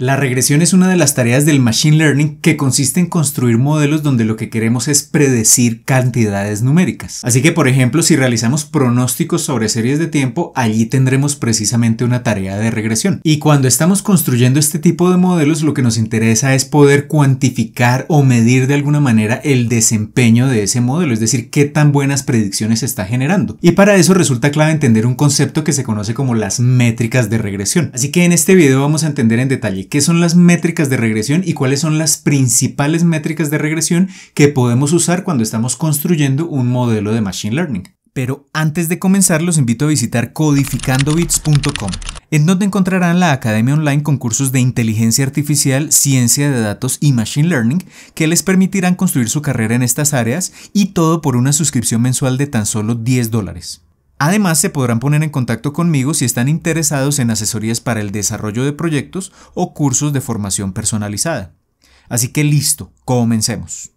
La regresión es una de las tareas del Machine Learning que consiste en construir modelos donde lo que queremos es predecir cantidades numéricas. Así que, por ejemplo, si realizamos pronósticos sobre series de tiempo, allí tendremos precisamente una tarea de regresión. Y cuando estamos construyendo este tipo de modelos, lo que nos interesa es poder cuantificar o medir de alguna manera el desempeño de ese modelo, es decir, qué tan buenas predicciones está generando. Y para eso resulta clave entender un concepto que se conoce como las métricas de regresión. Así que en este video vamos a entender en detalle ¿Qué son las métricas de regresión y cuáles son las principales métricas de regresión que podemos usar cuando estamos construyendo un modelo de Machine Learning? Pero antes de comenzar los invito a visitar codificandobits.com, en donde encontrarán la academia online con cursos de inteligencia artificial, ciencia de datos y machine learning que les permitirán construir su carrera en estas áreas y todo por una suscripción mensual de tan solo 10 dólares. Además, se podrán poner en contacto conmigo si están interesados en asesorías para el desarrollo de proyectos o cursos de formación personalizada. Así que listo, comencemos.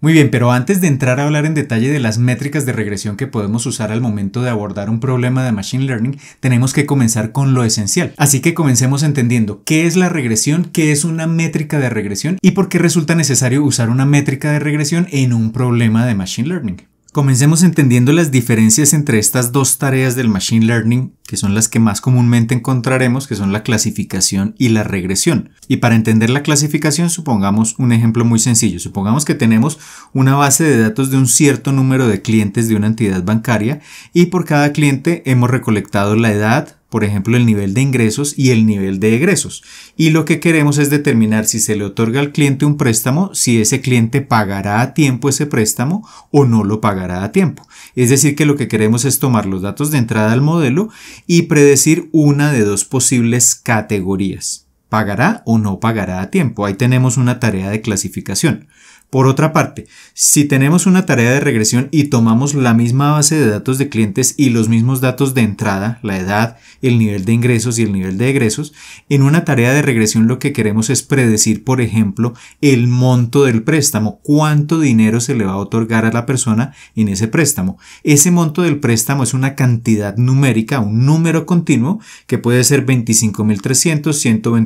Muy bien, pero antes de entrar a hablar en detalle de las métricas de regresión que podemos usar al momento de abordar un problema de Machine Learning, tenemos que comenzar con lo esencial. Así que comencemos entendiendo qué es la regresión, qué es una métrica de regresión y por qué resulta necesario usar una métrica de regresión en un problema de Machine Learning. Comencemos entendiendo las diferencias entre estas dos tareas del Machine Learning, que son las que más comúnmente encontraremos, que son la clasificación y la regresión. Y para entender la clasificación, supongamos un ejemplo muy sencillo. Supongamos que tenemos una base de datos de un cierto número de clientes de una entidad bancaria y por cada cliente hemos recolectado la edad, por ejemplo, el nivel de ingresos y el nivel de egresos. Y lo que queremos es determinar si se le otorga al cliente un préstamo, si ese cliente pagará a tiempo ese préstamo o no lo pagará a tiempo. Es decir, que lo que queremos es tomar los datos de entrada al modelo y predecir una de dos posibles categorías. ¿Pagará o no pagará a tiempo? Ahí tenemos una tarea de clasificación. Por otra parte, si tenemos una tarea de regresión y tomamos la misma base de datos de clientes y los mismos datos de entrada, la edad, el nivel de ingresos y el nivel de egresos, en una tarea de regresión lo que queremos es predecir, por ejemplo, el monto del préstamo, cuánto dinero se le va a otorgar a la persona en ese préstamo. Ese monto del préstamo es una cantidad numérica, un número continuo que puede ser 25.300,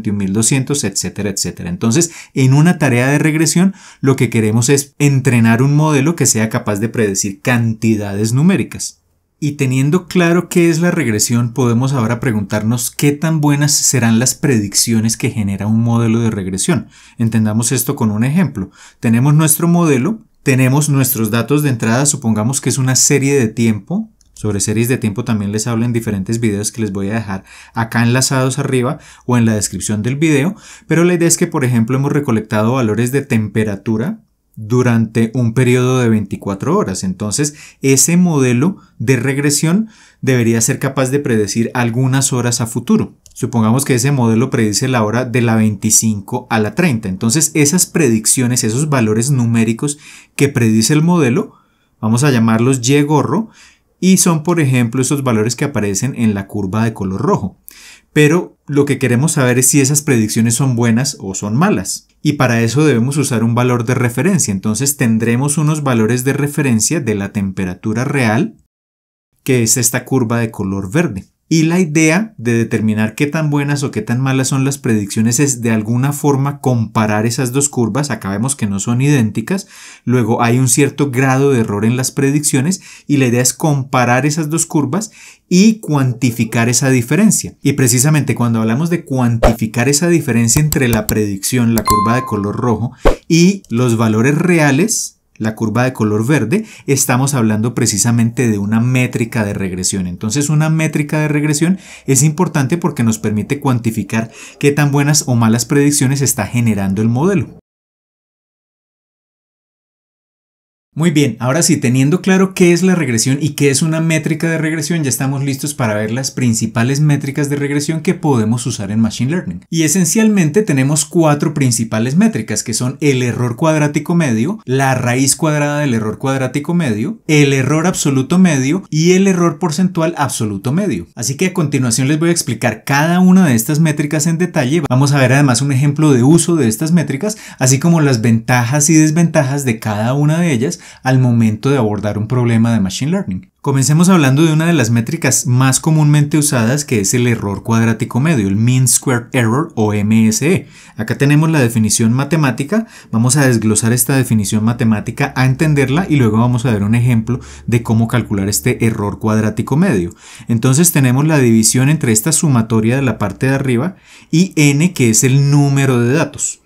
121.200, etcétera, etcétera. Entonces, en una tarea de regresión, lo que queremos es entrenar un modelo que sea capaz de predecir cantidades numéricas. Y teniendo claro qué es la regresión, podemos ahora preguntarnos qué tan buenas serán las predicciones que genera un modelo de regresión. Entendamos esto con un ejemplo. Tenemos nuestro modelo, tenemos nuestros datos de entrada, supongamos que es una serie de tiempo sobre series de tiempo también les hablo en diferentes videos que les voy a dejar acá enlazados arriba o en la descripción del video, pero la idea es que por ejemplo hemos recolectado valores de temperatura durante un periodo de 24 horas. Entonces, ese modelo de regresión debería ser capaz de predecir algunas horas a futuro. Supongamos que ese modelo predice la hora de la 25 a la 30. Entonces, esas predicciones, esos valores numéricos que predice el modelo, vamos a llamarlos Y gorro, y son por ejemplo esos valores que aparecen en la curva de color rojo. Pero lo que queremos saber es si esas predicciones son buenas o son malas. Y para eso debemos usar un valor de referencia. Entonces tendremos unos valores de referencia de la temperatura real, que es esta curva de color verde. Y la idea de determinar qué tan buenas o qué tan malas son las predicciones es de alguna forma comparar esas dos curvas, acá vemos que no son idénticas, luego hay un cierto grado de error en las predicciones y la idea es comparar esas dos curvas y cuantificar esa diferencia. Y precisamente cuando hablamos de cuantificar esa diferencia entre la predicción, la curva de color rojo, y los valores reales, la curva de color verde, estamos hablando precisamente de una métrica de regresión. Entonces una métrica de regresión es importante porque nos permite cuantificar qué tan buenas o malas predicciones está generando el modelo. Muy bien, ahora sí, teniendo claro qué es la regresión y qué es una métrica de regresión, ya estamos listos para ver las principales métricas de regresión que podemos usar en Machine Learning. Y esencialmente tenemos cuatro principales métricas, que son el error cuadrático medio, la raíz cuadrada del error cuadrático medio, el error absoluto medio y el error porcentual absoluto medio. Así que a continuación les voy a explicar cada una de estas métricas en detalle. Vamos a ver además un ejemplo de uso de estas métricas, así como las ventajas y desventajas de cada una de ellas al momento de abordar un problema de Machine Learning. Comencemos hablando de una de las métricas más comúnmente usadas que es el error cuadrático medio, el Mean Squared Error o MSE. Acá tenemos la definición matemática, vamos a desglosar esta definición matemática a entenderla y luego vamos a ver un ejemplo de cómo calcular este error cuadrático medio. Entonces tenemos la división entre esta sumatoria de la parte de arriba y n que es el número de datos.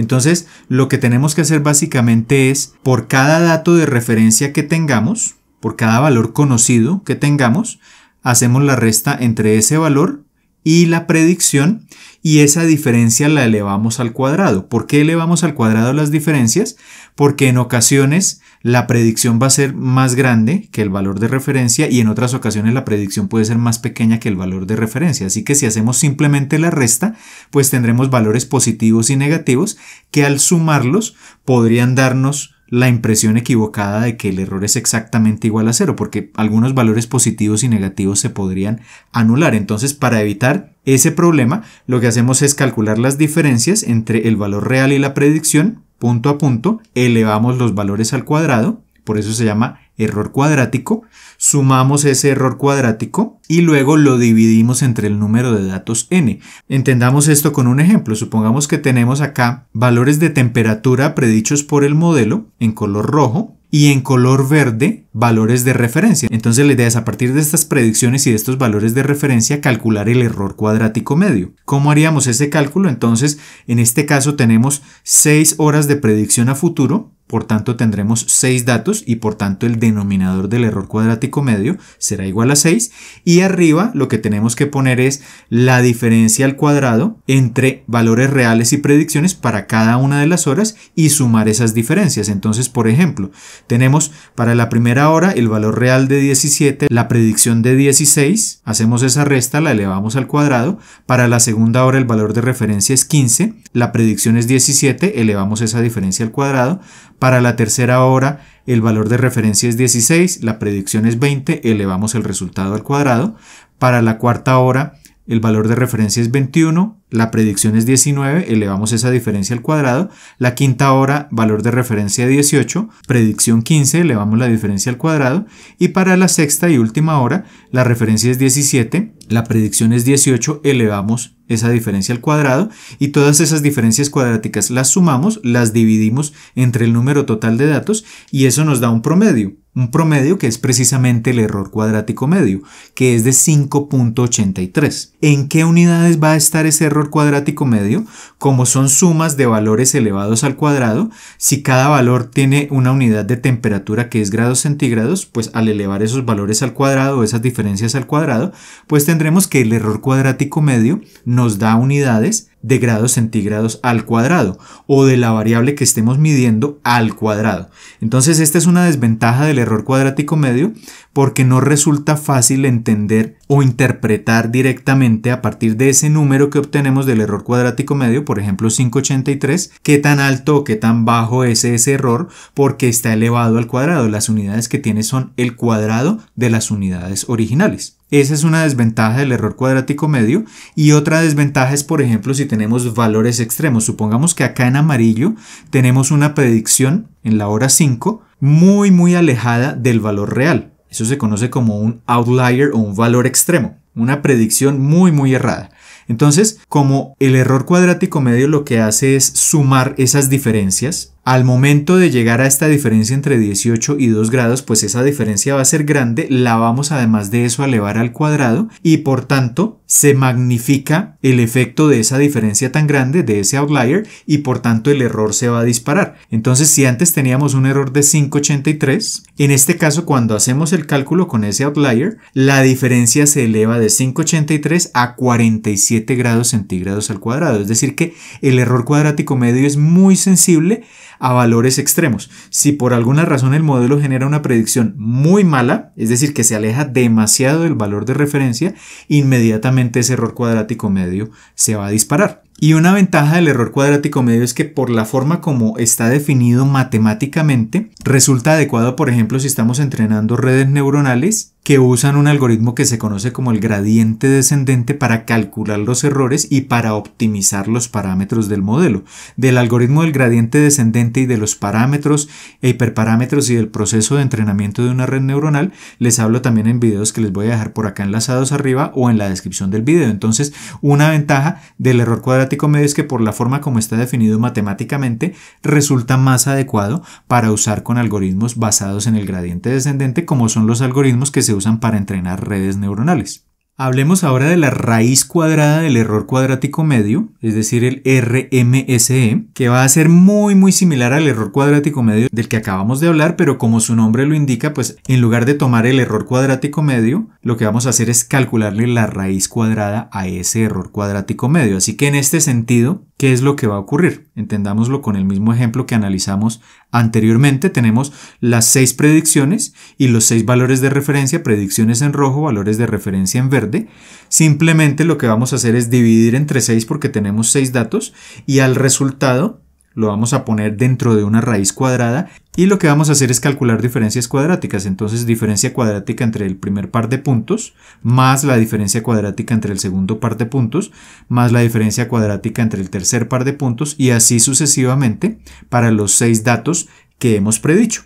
Entonces, lo que tenemos que hacer básicamente es, por cada dato de referencia que tengamos, por cada valor conocido que tengamos, hacemos la resta entre ese valor y la predicción y esa diferencia la elevamos al cuadrado. ¿Por qué elevamos al cuadrado las diferencias? Porque en ocasiones la predicción va a ser más grande que el valor de referencia y en otras ocasiones la predicción puede ser más pequeña que el valor de referencia. Así que si hacemos simplemente la resta, pues tendremos valores positivos y negativos que al sumarlos podrían darnos la impresión equivocada de que el error es exactamente igual a cero, porque algunos valores positivos y negativos se podrían anular. Entonces, para evitar ese problema, lo que hacemos es calcular las diferencias entre el valor real y la predicción, punto a punto, elevamos los valores al cuadrado, por eso se llama error cuadrático, sumamos ese error cuadrático y luego lo dividimos entre el número de datos n. Entendamos esto con un ejemplo. Supongamos que tenemos acá valores de temperatura predichos por el modelo en color rojo y en color verde valores de referencia. Entonces la idea es a partir de estas predicciones y de estos valores de referencia calcular el error cuadrático medio. ¿Cómo haríamos ese cálculo? Entonces en este caso tenemos 6 horas de predicción a futuro por tanto, tendremos 6 datos y por tanto el denominador del error cuadrático medio será igual a 6. Y arriba lo que tenemos que poner es la diferencia al cuadrado entre valores reales y predicciones para cada una de las horas y sumar esas diferencias. Entonces, por ejemplo, tenemos para la primera hora el valor real de 17, la predicción de 16, hacemos esa resta, la elevamos al cuadrado. Para la segunda hora el valor de referencia es 15, la predicción es 17, elevamos esa diferencia al cuadrado. Para la tercera hora, el valor de referencia es 16, la predicción es 20, elevamos el resultado al cuadrado. Para la cuarta hora, el valor de referencia es 21, la predicción es 19, elevamos esa diferencia al cuadrado. La quinta hora, valor de referencia 18, predicción 15, elevamos la diferencia al cuadrado. Y para la sexta y última hora, la referencia es 17, la predicción es 18, elevamos esa diferencia al cuadrado y todas esas diferencias cuadráticas las sumamos, las dividimos entre el número total de datos y eso nos da un promedio, un promedio que es precisamente el error cuadrático medio, que es de 5.83. ¿En qué unidades va a estar ese error cuadrático medio? Como son sumas de valores elevados al cuadrado, si cada valor tiene una unidad de temperatura que es grados centígrados, pues al elevar esos valores al cuadrado, esas diferencias al cuadrado, pues tendremos que el error cuadrático medio nos da unidades de grados centígrados al cuadrado o de la variable que estemos midiendo al cuadrado. Entonces esta es una desventaja del error cuadrático medio porque no resulta fácil entender o interpretar directamente a partir de ese número que obtenemos del error cuadrático medio, por ejemplo 583, qué tan alto o qué tan bajo es ese error porque está elevado al cuadrado. Las unidades que tiene son el cuadrado de las unidades originales. Esa es una desventaja del error cuadrático medio y otra desventaja es, por ejemplo, si tenemos valores extremos. Supongamos que acá en amarillo tenemos una predicción en la hora 5 muy muy alejada del valor real. Eso se conoce como un outlier o un valor extremo, una predicción muy muy errada. Entonces, como el error cuadrático medio lo que hace es sumar esas diferencias, al momento de llegar a esta diferencia entre 18 y 2 grados, pues esa diferencia va a ser grande, la vamos además de eso a elevar al cuadrado y por tanto se magnifica el efecto de esa diferencia tan grande, de ese outlier, y por tanto el error se va a disparar. Entonces, si antes teníamos un error de 583, en este caso cuando hacemos el cálculo con ese outlier, la diferencia se eleva de 583 a 47 grados centígrados al cuadrado. Es decir, que el error cuadrático medio es muy sensible a valores extremos. Si por alguna razón el modelo genera una predicción muy mala, es decir, que se aleja demasiado del valor de referencia, inmediatamente ese error cuadrático medio se va a disparar. Y una ventaja del error cuadrático medio es que por la forma como está definido matemáticamente, resulta adecuado, por ejemplo, si estamos entrenando redes neuronales que usan un algoritmo que se conoce como el gradiente descendente para calcular los errores y para optimizar los parámetros del modelo. Del algoritmo del gradiente descendente y de los parámetros e hiperparámetros y del proceso de entrenamiento de una red neuronal, les hablo también en videos que les voy a dejar por acá enlazados arriba o en la descripción del video. Entonces, una ventaja del error cuadrático medio es que por la forma como está definido matemáticamente, resulta más adecuado para usar con algoritmos basados en el gradiente descendente como son los algoritmos que se se usan para entrenar redes neuronales. Hablemos ahora de la raíz cuadrada del error cuadrático medio, es decir, el RMSE, que va a ser muy muy similar al error cuadrático medio del que acabamos de hablar, pero como su nombre lo indica, pues en lugar de tomar el error cuadrático medio, lo que vamos a hacer es calcularle la raíz cuadrada a ese error cuadrático medio. Así que en este sentido, ¿qué es lo que va a ocurrir? Entendámoslo con el mismo ejemplo que analizamos Anteriormente tenemos las seis predicciones y los seis valores de referencia, predicciones en rojo, valores de referencia en verde. Simplemente lo que vamos a hacer es dividir entre seis porque tenemos seis datos y al resultado lo vamos a poner dentro de una raíz cuadrada y lo que vamos a hacer es calcular diferencias cuadráticas. Entonces diferencia cuadrática entre el primer par de puntos más la diferencia cuadrática entre el segundo par de puntos más la diferencia cuadrática entre el tercer par de puntos y así sucesivamente para los seis datos que hemos predicho.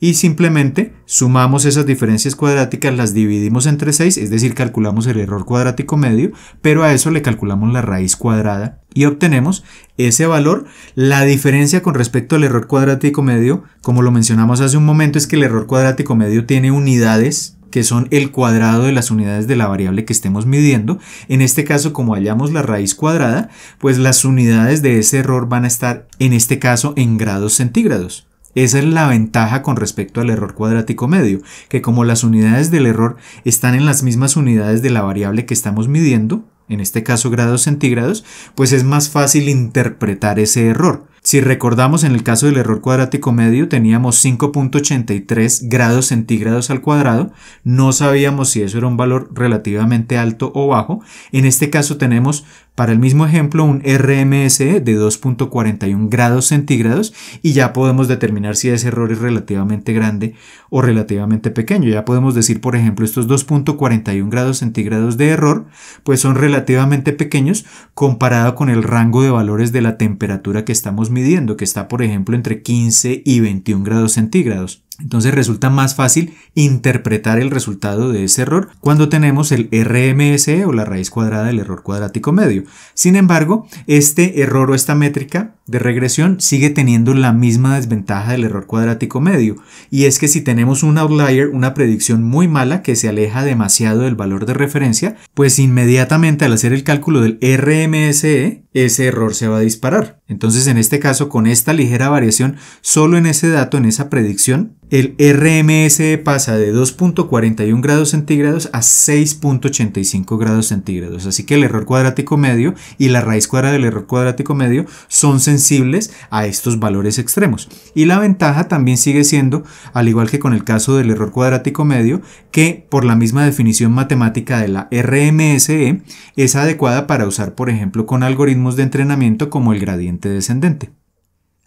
Y simplemente sumamos esas diferencias cuadráticas, las dividimos entre 6, es decir, calculamos el error cuadrático medio, pero a eso le calculamos la raíz cuadrada y obtenemos ese valor. La diferencia con respecto al error cuadrático medio, como lo mencionamos hace un momento, es que el error cuadrático medio tiene unidades que son el cuadrado de las unidades de la variable que estemos midiendo. En este caso, como hallamos la raíz cuadrada, pues las unidades de ese error van a estar, en este caso, en grados centígrados. Esa es la ventaja con respecto al error cuadrático medio, que como las unidades del error están en las mismas unidades de la variable que estamos midiendo, en este caso grados centígrados, pues es más fácil interpretar ese error. Si recordamos en el caso del error cuadrático medio teníamos 5.83 grados centígrados al cuadrado, no sabíamos si eso era un valor relativamente alto o bajo, en este caso tenemos para el mismo ejemplo un rms e de 2.41 grados centígrados y ya podemos determinar si ese error es relativamente grande o relativamente pequeño. Ya podemos decir, por ejemplo, estos 2.41 grados centígrados de error pues son relativamente pequeños comparado con el rango de valores de la temperatura que estamos midiendo, que está por ejemplo entre 15 y 21 grados centígrados. Entonces resulta más fácil interpretar el resultado de ese error cuando tenemos el RMSE o la raíz cuadrada del error cuadrático medio. Sin embargo, este error o esta métrica de regresión sigue teniendo la misma desventaja del error cuadrático medio, y es que si tenemos un outlier, una predicción muy mala que se aleja demasiado del valor de referencia, pues inmediatamente al hacer el cálculo del RMSE, ese error se va a disparar. Entonces, en este caso, con esta ligera variación, solo en ese dato, en esa predicción, el RMS pasa de 2.41 grados centígrados a 6.85 grados centígrados. Así que el error cuadrático medio y la raíz cuadrada del error cuadrático medio son sensibles a estos valores extremos. Y la ventaja también sigue siendo, al igual que con el caso del error cuadrático medio, que por la misma definición matemática de la RMSE es adecuada para usar, por ejemplo, con algoritmos de entrenamiento como el gradiente descendente.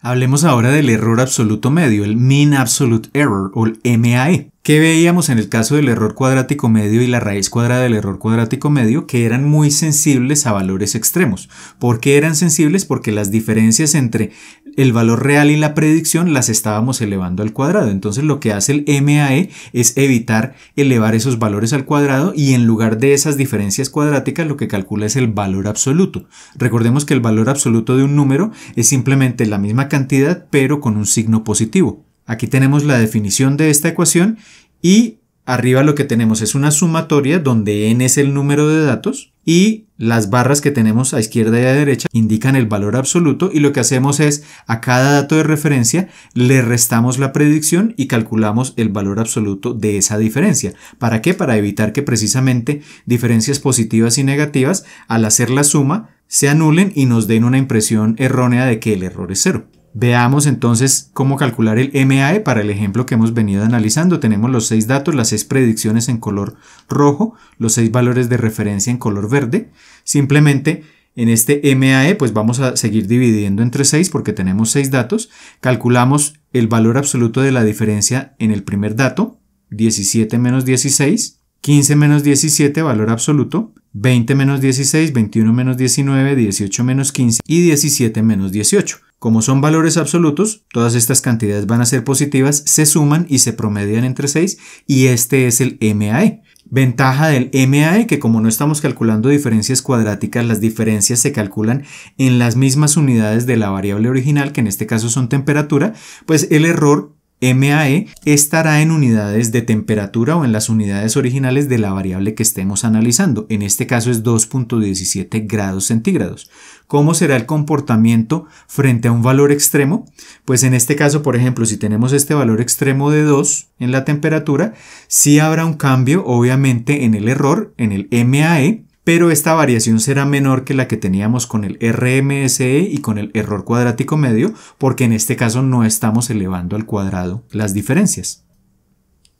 Hablemos ahora del error absoluto medio, el mean absolute error o el MAE. que veíamos en el caso del error cuadrático medio y la raíz cuadrada del error cuadrático medio? Que eran muy sensibles a valores extremos. ¿Por qué eran sensibles? Porque las diferencias entre el valor real y la predicción las estábamos elevando al cuadrado. Entonces lo que hace el MAE es evitar elevar esos valores al cuadrado y en lugar de esas diferencias cuadráticas lo que calcula es el valor absoluto. Recordemos que el valor absoluto de un número es simplemente la misma cantidad pero con un signo positivo. Aquí tenemos la definición de esta ecuación y Arriba lo que tenemos es una sumatoria donde n es el número de datos y las barras que tenemos a izquierda y a derecha indican el valor absoluto y lo que hacemos es a cada dato de referencia le restamos la predicción y calculamos el valor absoluto de esa diferencia. ¿Para qué? Para evitar que precisamente diferencias positivas y negativas al hacer la suma se anulen y nos den una impresión errónea de que el error es cero. Veamos entonces cómo calcular el MAE para el ejemplo que hemos venido analizando. Tenemos los seis datos, las seis predicciones en color rojo, los seis valores de referencia en color verde. Simplemente en este MAE pues vamos a seguir dividiendo entre 6 porque tenemos seis datos. Calculamos el valor absoluto de la diferencia en el primer dato, 17 menos 16, 15 menos 17 valor absoluto, 20 menos 16, 21 menos 19, 18 menos 15 y 17 menos 18. Como son valores absolutos, todas estas cantidades van a ser positivas, se suman y se promedian entre 6 y este es el MAE. Ventaja del MAE que como no estamos calculando diferencias cuadráticas, las diferencias se calculan en las mismas unidades de la variable original, que en este caso son temperatura, pues el error MAE estará en unidades de temperatura o en las unidades originales de la variable que estemos analizando, en este caso es 2.17 grados centígrados. ¿Cómo será el comportamiento frente a un valor extremo? Pues en este caso, por ejemplo, si tenemos este valor extremo de 2 en la temperatura, sí habrá un cambio, obviamente, en el error, en el MAE, pero esta variación será menor que la que teníamos con el RMSE y con el error cuadrático medio, porque en este caso no estamos elevando al cuadrado las diferencias.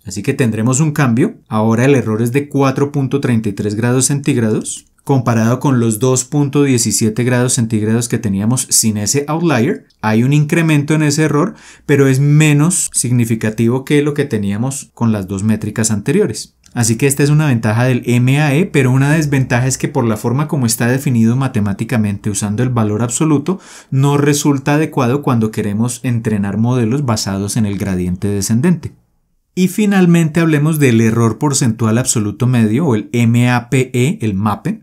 Así que tendremos un cambio. Ahora el error es de 4.33 grados centígrados, comparado con los 2.17 grados centígrados que teníamos sin ese outlier. Hay un incremento en ese error, pero es menos significativo que lo que teníamos con las dos métricas anteriores. Así que esta es una ventaja del MAE, pero una desventaja es que por la forma como está definido matemáticamente usando el valor absoluto, no resulta adecuado cuando queremos entrenar modelos basados en el gradiente descendente. Y finalmente hablemos del error porcentual absoluto medio o el MAPE, el MAPE,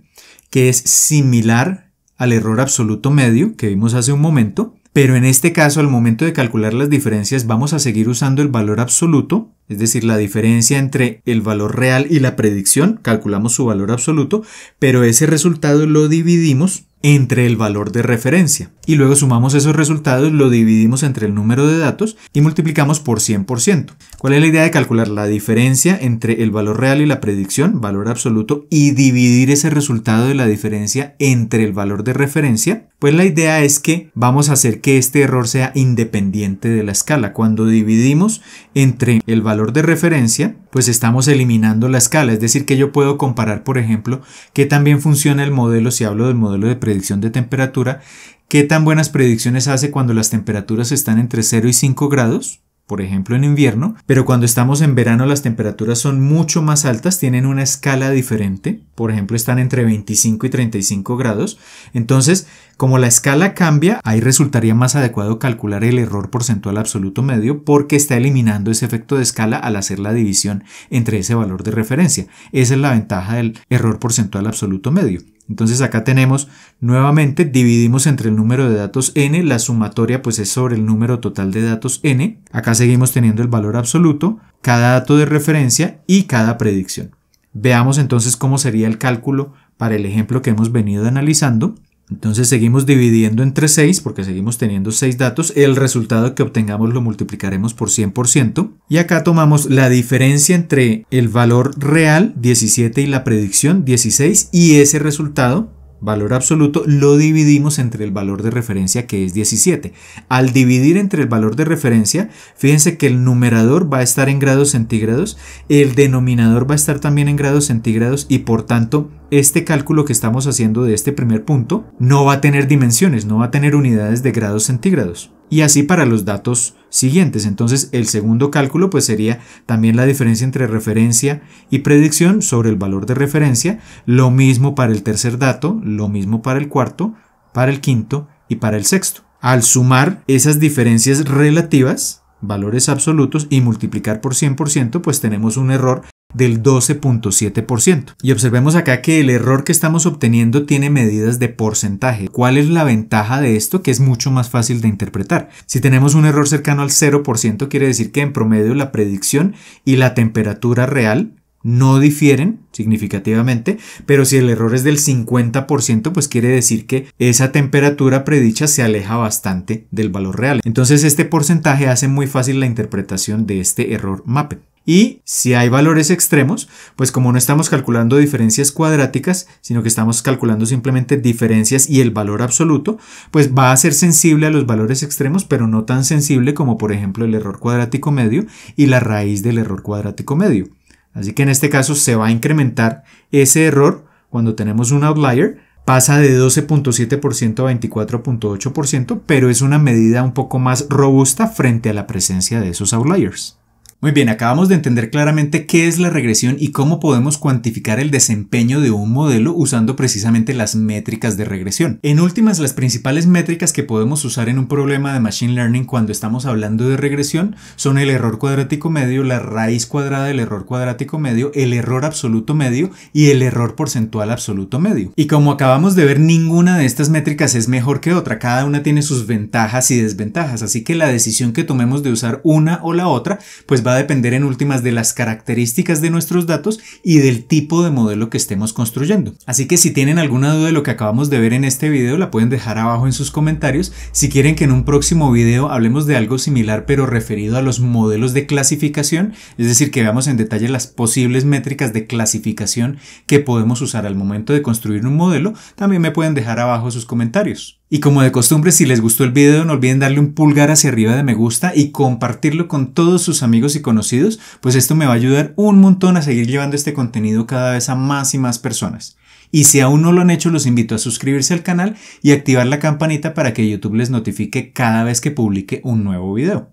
que es similar al error absoluto medio que vimos hace un momento, pero en este caso al momento de calcular las diferencias vamos a seguir usando el valor absoluto es decir, la diferencia entre el valor real y la predicción, calculamos su valor absoluto, pero ese resultado lo dividimos entre el valor de referencia. Y luego sumamos esos resultados, lo dividimos entre el número de datos y multiplicamos por 100%. ¿Cuál es la idea de calcular la diferencia entre el valor real y la predicción, valor absoluto, y dividir ese resultado de la diferencia entre el valor de referencia? Pues la idea es que vamos a hacer que este error sea independiente de la escala. Cuando dividimos entre el valor valor de referencia, pues estamos eliminando la escala. Es decir, que yo puedo comparar, por ejemplo, qué tan bien funciona el modelo, si hablo del modelo de predicción de temperatura, qué tan buenas predicciones hace cuando las temperaturas están entre 0 y 5 grados, por ejemplo en invierno, pero cuando estamos en verano las temperaturas son mucho más altas, tienen una escala diferente, por ejemplo están entre 25 y 35 grados, entonces como la escala cambia, ahí resultaría más adecuado calcular el error porcentual absoluto medio porque está eliminando ese efecto de escala al hacer la división entre ese valor de referencia. Esa es la ventaja del error porcentual absoluto medio. Entonces acá tenemos nuevamente dividimos entre el número de datos n, la sumatoria pues es sobre el número total de datos n, acá seguimos teniendo el valor absoluto, cada dato de referencia y cada predicción. Veamos entonces cómo sería el cálculo para el ejemplo que hemos venido analizando. Entonces seguimos dividiendo entre 6 porque seguimos teniendo 6 datos. El resultado que obtengamos lo multiplicaremos por 100%. Y acá tomamos la diferencia entre el valor real 17 y la predicción 16 y ese resultado valor absoluto, lo dividimos entre el valor de referencia que es 17. Al dividir entre el valor de referencia, fíjense que el numerador va a estar en grados centígrados, el denominador va a estar también en grados centígrados y por tanto este cálculo que estamos haciendo de este primer punto no va a tener dimensiones, no va a tener unidades de grados centígrados y así para los datos siguientes. Entonces el segundo cálculo pues sería también la diferencia entre referencia y predicción sobre el valor de referencia, lo mismo para el tercer dato, lo mismo para el cuarto, para el quinto y para el sexto. Al sumar esas diferencias relativas, valores absolutos y multiplicar por 100%, pues tenemos un error del 12.7%. Y observemos acá que el error que estamos obteniendo tiene medidas de porcentaje. ¿Cuál es la ventaja de esto? Que es mucho más fácil de interpretar. Si tenemos un error cercano al 0%, quiere decir que en promedio la predicción y la temperatura real no difieren significativamente, pero si el error es del 50%, pues quiere decir que esa temperatura predicha se aleja bastante del valor real. Entonces este porcentaje hace muy fácil la interpretación de este error MAPE. Y si hay valores extremos, pues como no estamos calculando diferencias cuadráticas, sino que estamos calculando simplemente diferencias y el valor absoluto, pues va a ser sensible a los valores extremos, pero no tan sensible como por ejemplo el error cuadrático medio y la raíz del error cuadrático medio. Así que en este caso se va a incrementar ese error cuando tenemos un outlier, pasa de 12.7% a 24.8%, pero es una medida un poco más robusta frente a la presencia de esos outliers. Muy bien, acabamos de entender claramente qué es la regresión y cómo podemos cuantificar el desempeño de un modelo usando precisamente las métricas de regresión. En últimas, las principales métricas que podemos usar en un problema de Machine Learning cuando estamos hablando de regresión son el error cuadrático medio, la raíz cuadrada del error cuadrático medio, el error absoluto medio y el error porcentual absoluto medio. Y como acabamos de ver, ninguna de estas métricas es mejor que otra, cada una tiene sus ventajas y desventajas, así que la decisión que tomemos de usar una o la otra, pues va a depender en últimas de las características de nuestros datos y del tipo de modelo que estemos construyendo. Así que si tienen alguna duda de lo que acabamos de ver en este video, la pueden dejar abajo en sus comentarios. Si quieren que en un próximo video hablemos de algo similar pero referido a los modelos de clasificación, es decir, que veamos en detalle las posibles métricas de clasificación que podemos usar al momento de construir un modelo, también me pueden dejar abajo sus comentarios. Y como de costumbre, si les gustó el video, no olviden darle un pulgar hacia arriba de me gusta y compartirlo con todos sus amigos y conocidos, pues esto me va a ayudar un montón a seguir llevando este contenido cada vez a más y más personas. Y si aún no lo han hecho, los invito a suscribirse al canal y activar la campanita para que YouTube les notifique cada vez que publique un nuevo video.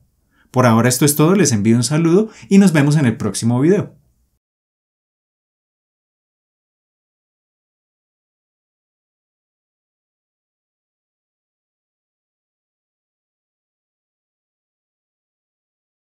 Por ahora esto es todo, les envío un saludo y nos vemos en el próximo video.